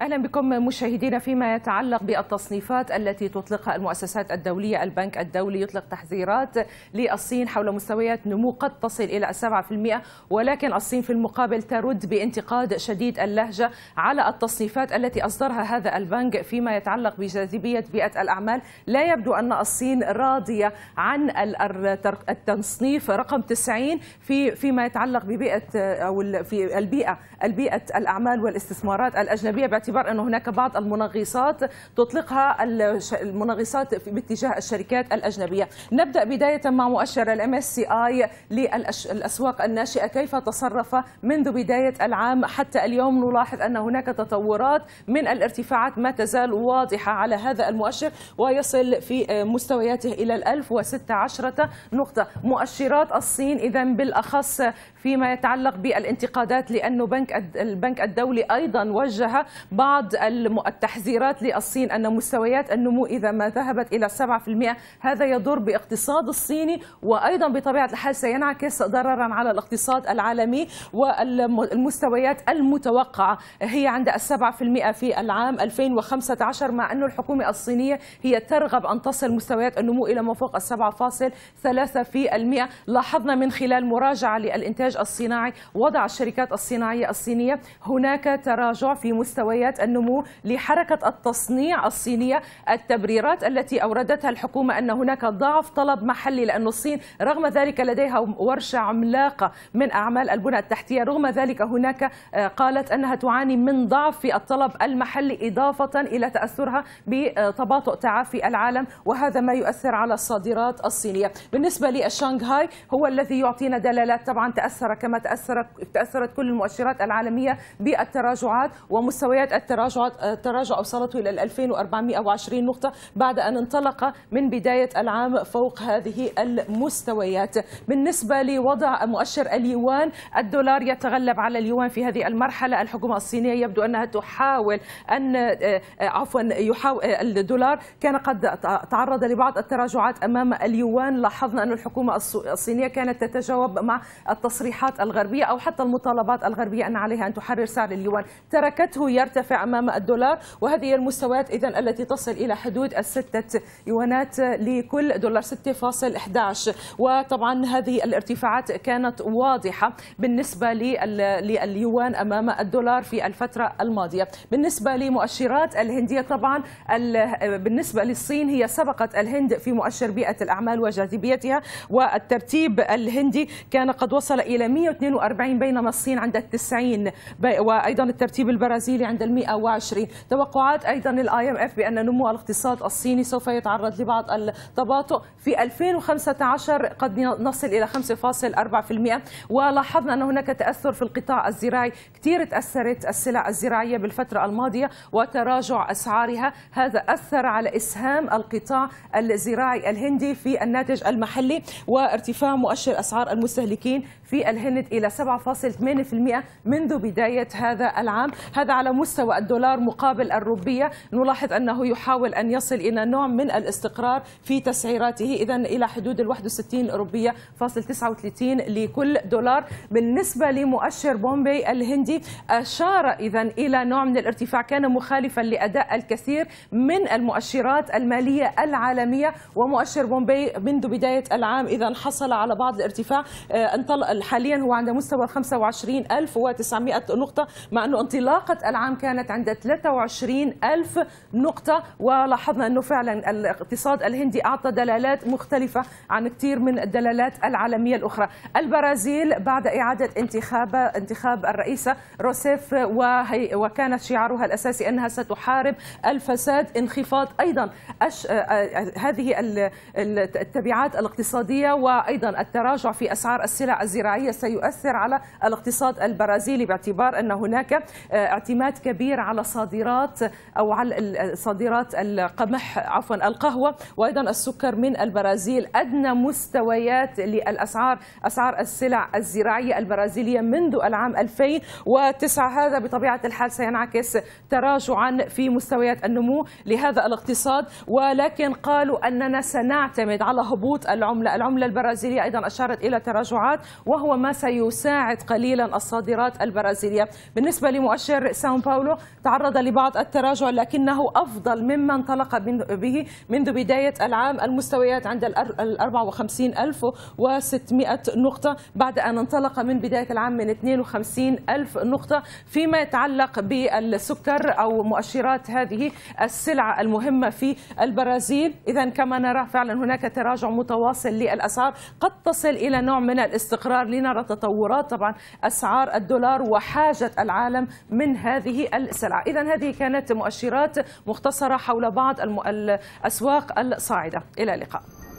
اهلا بكم مشاهدينا فيما يتعلق بالتصنيفات التي تطلقها المؤسسات الدوليه، البنك الدولي يطلق تحذيرات للصين حول مستويات نمو قد تصل الى 7% ولكن الصين في المقابل ترد بانتقاد شديد اللهجه على التصنيفات التي اصدرها هذا البنك فيما يتعلق بجاذبيه بيئه الاعمال، لا يبدو ان الصين راضيه عن التصنيف رقم 90 في فيما يتعلق ببيئه او في البيئه البيئه الاعمال والاستثمارات الاجنبيه باعتبار باعتبار أن هناك بعض المنغصات تطلقها المنغصات باتجاه الشركات الأجنبية نبدأ بداية مع مؤشر الام اس سي اي للأسواق الناشئة كيف تصرف منذ بداية العام حتى اليوم نلاحظ أن هناك تطورات من الارتفاعات ما تزال واضحة على هذا المؤشر ويصل في آه، مستوياته إلى 1016 نقطة مؤشرات الصين إذا بالأخص فيما يتعلق بالانتقادات لأنه بنك البنك الدولي أيضا وجه بعض التحذيرات للصين أن مستويات النمو إذا ما ذهبت إلى 7% هذا يضر باقتصاد الصيني وأيضا بطبيعة الحال سينعكس ضررا على الاقتصاد العالمي والمستويات المتوقعة هي عند 7% في العام 2015 مع أن الحكومة الصينية هي ترغب أن تصل مستويات النمو إلى ما فوق 7.3% في المئة لاحظنا من خلال مراجعة للإنتاج الصناعي وضع الشركات الصناعية الصينية هناك تراجع في مستويات مؤشرات النمو لحركة التصنيع الصينية التبريرات التي أوردتها الحكومة أن هناك ضعف طلب محلي لأن الصين رغم ذلك لديها ورشة عملاقة من أعمال البنى التحتية رغم ذلك هناك آه، قالت أنها تعاني من ضعف في الطلب المحلي إضافة إلى تأثرها بتباطؤ تعافي العالم وهذا ما يؤثر على الصادرات الصينية بالنسبة للشانغهاي هو الذي يعطينا دلالات طبعا تأثر كما تأثرت تأثرت كل المؤشرات العالمية بالتراجعات ومستويات بداية التراجع التراجع أوصلته إلى 2420 نقطة بعد أن انطلق من بداية العام فوق هذه المستويات بالنسبة لوضع مؤشر اليوان الدولار يتغلب على اليوان في هذه المرحلة الحكومة الصينية يبدو أنها تحاول أن آه، عفوا يحاول الدولار كان قد تعرض لبعض التراجعات أمام اليوان لاحظنا أن الحكومة الصينية كانت تتجاوب مع التصريحات الغربية أو حتى المطالبات الغربية أن عليها أن تحرر سعر اليوان تركته يرتفع ترتفع أمام الدولار وهذه المستويات إذا التي تصل إلى حدود الستة يوانات لكل دولار 6.11 وطبعا هذه الارتفاعات كانت واضحة بالنسبة لليوان أمام الدولار في الفترة الماضية بالنسبة لمؤشرات الهندية طبعا بالنسبة للصين هي سبقت الهند في مؤشر بيئة الأعمال وجاذبيتها والترتيب الهندي كان قد وصل إلى 142 بينما الصين عند 90 وأيضا الترتيب البرازيلي عند 120 توقعات أيضا الآي ام اف بأن نمو الاقتصاد الصيني سوف يتعرض لبعض التباطؤ في 2015 قد نصل إلى 5.4% ولاحظنا أن هناك تأثر في القطاع الزراعي كثير تأثرت السلع الزراعية بالفترة الماضية وتراجع أسعارها هذا أثر على إسهام القطاع الزراعي الهندي في الناتج المحلي وارتفاع مؤشر أسعار المستهلكين في الهند إلى 7.8% منذ بداية هذا العام هذا على مستوى الدولار مقابل الروبية نلاحظ أنه يحاول أن يصل إلى نوع من الاستقرار في تسعيراته إذا إلى حدود ال 61 روبية فاصل 39 لكل دولار بالنسبة لمؤشر بومبي الهندي أشار إذا إلى نوع من الارتفاع كان مخالفا لأداء الكثير من المؤشرات المالية العالمية ومؤشر بومبي منذ بداية العام إذا حصل على بعض الارتفاع آه، انطلق حاليا هو عند مستوى 25900 نقطة مع أنه انطلاقة العام كانت عند 23000 نقطة ولاحظنا أنه فعلا الاقتصاد الهندي أعطى دلالات مختلفة عن كثير من الدلالات العالمية الأخرى البرازيل بعد إعادة انتخاب انتخاب الرئيسة روسيف وهي وكانت شعارها الأساسي أنها ستحارب الفساد انخفاض أيضا أش... هذه التبعات الاقتصادية وأيضا التراجع في أسعار السلع الزراعية الزراعية سيؤثر على الاقتصاد البرازيلي باعتبار أن هناك آه، اعتماد كبير على صادرات أو على صادرات القمح عفوا القهوة وأيضا السكر من البرازيل أدنى مستويات للأسعار أسعار السلع الزراعية البرازيلية منذ العام 2009 هذا بطبيعة الحال سينعكس تراجعا في مستويات النمو لهذا الاقتصاد ولكن قالوا أننا سنعتمد على هبوط العملة العملة البرازيلية أيضا أشارت إلى تراجعات وهو وهو ما سيساعد قليلا الصادرات البرازيلية بالنسبة لمؤشر ساو باولو تعرض لبعض التراجع لكنه أفضل مما انطلق به منذ بداية العام المستويات عند ال 54600 نقطة بعد أن انطلق من بداية العام من 52000 نقطة فيما يتعلق بالسكر أو مؤشرات هذه السلعة المهمة في البرازيل إذا كما نرى فعلا هناك تراجع متواصل للأسعار قد تصل إلى نوع من الاستقرار لنرى تطورات طبعا أسعار الدولار وحاجة العالم من هذه السلع إذا هذه كانت مؤشرات مختصرة حول بعض الأسواق الصاعدة إلى اللقاء